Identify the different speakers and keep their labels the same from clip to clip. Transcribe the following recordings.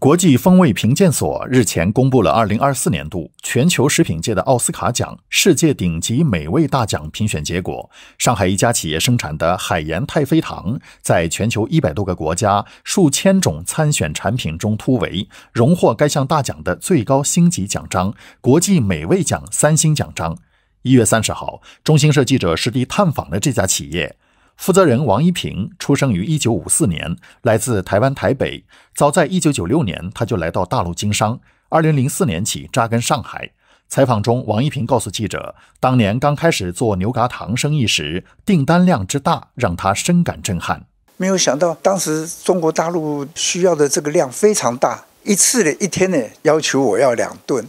Speaker 1: 国际风味评鉴所日前公布了二零二四年度全球食品界的奥斯卡奖——世界顶级美味大奖评选结果。上海一家企业生产的海盐太妃糖，在全球一百多个国家、数千种参选产品中突围，荣获该项大奖的最高星级奖章——国际美味奖三星奖章。一月三十号，中新社记者实地探访了这家企业。负责人王一平出生于一九五四年，来自台湾台北。早在一九九六年，他就来到大陆经商。二零零四年起，扎根上海。采访中，王一平告诉记者，当年刚开始做牛轧糖生意时，订单量之大让他深感震撼。
Speaker 2: 没有想到，当时中国大陆需要的这个量非常大，一次的一天呢，要求我要两吨。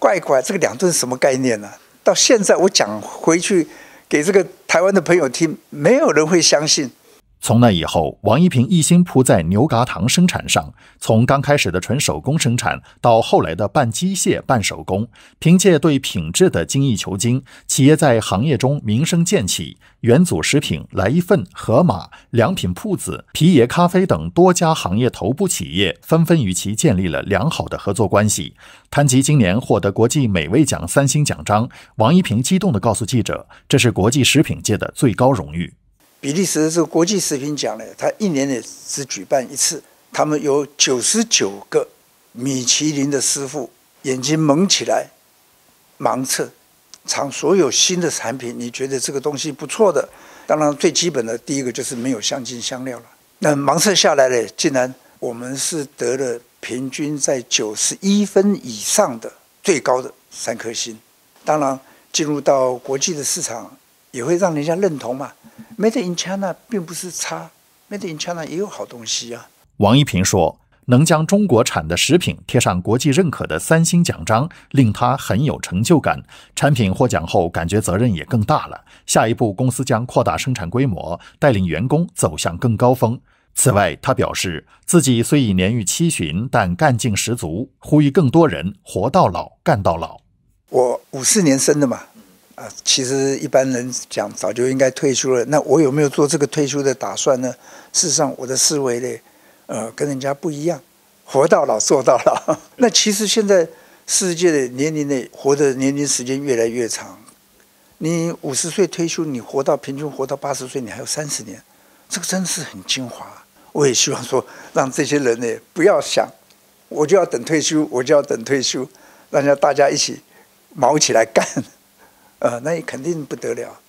Speaker 2: 怪怪，这个两吨什么概念呢？到现在我讲回去给这个。台湾的朋友听，没有人
Speaker 1: 会相信。从那以后，王一平一心扑在牛轧糖生产上。从刚开始的纯手工生产，到后来的半机械半手工，凭借对品质的精益求精，企业在行业中名声渐起。元祖食品、来一份、盒马、良品铺子、皮爷咖啡等多家行业头部企业纷纷与其建立了良好的合作关系。谈及今年获得国际美味奖三星奖章，王一平激动地告诉记者：“这是国际食品界的最高荣誉。”
Speaker 2: 比利时这个国际食品奖呢，它一年呢只举办一次。他们有九十九个米其林的师傅眼睛蒙起来盲测，尝所有新的产品。你觉得这个东西不错的，当然最基本的第一个就是没有香精香料了。那盲测下来呢，竟然我们是得了平均在九十一分以上的最高的三颗星。当然，进入到国际的市场也会让人家认同嘛。Made in China 并不是差，Made in China 也有好东西啊。
Speaker 1: 王一平说：“能将中国产的食品贴上国际认可的三星奖章，令他很有成就感。产品获奖后，感觉责任也更大了。下一步，公司将扩大生产规模，带领员工走向更高峰。此外，他表示自己虽已年逾七旬，但干劲十足，呼吁更多人活到老，干到老。
Speaker 2: 我五四年生的嘛。”啊，其实一般人讲早就应该退休了。那我有没有做这个退休的打算呢？事实上，我的思维呢，呃，跟人家不一样。活到老，做到老。那其实现在世界的年龄呢，活的年龄时间越来越长。你五十岁退休，你活到平均活到八十岁，你还有三十年。这个真的是很精华。我也希望说，让这些人呢，不要想，我就要等退休，我就要等退休，让家大家一起，卯起来干。呃，那也肯定不得了。